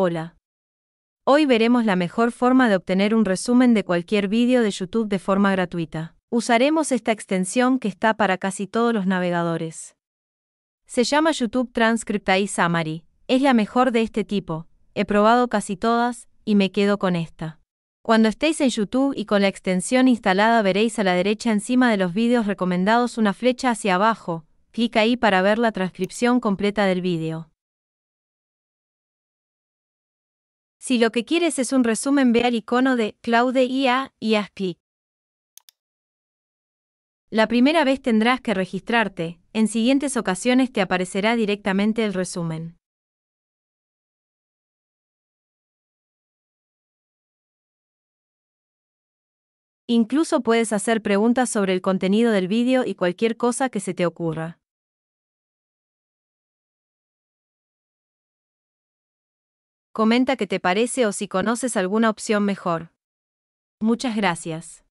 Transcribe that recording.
Hola. Hoy veremos la mejor forma de obtener un resumen de cualquier vídeo de YouTube de forma gratuita. Usaremos esta extensión que está para casi todos los navegadores. Se llama YouTube Transcript AI Summary. Es la mejor de este tipo. He probado casi todas y me quedo con esta. Cuando estéis en YouTube y con la extensión instalada veréis a la derecha encima de los vídeos recomendados una flecha hacia abajo. Clic ahí para ver la transcripción completa del vídeo. Si lo que quieres es un resumen, ve al icono de Claude IA y haz clic. La primera vez tendrás que registrarte, en siguientes ocasiones te aparecerá directamente el resumen. Incluso puedes hacer preguntas sobre el contenido del vídeo y cualquier cosa que se te ocurra. Comenta qué te parece o si conoces alguna opción mejor. Muchas gracias.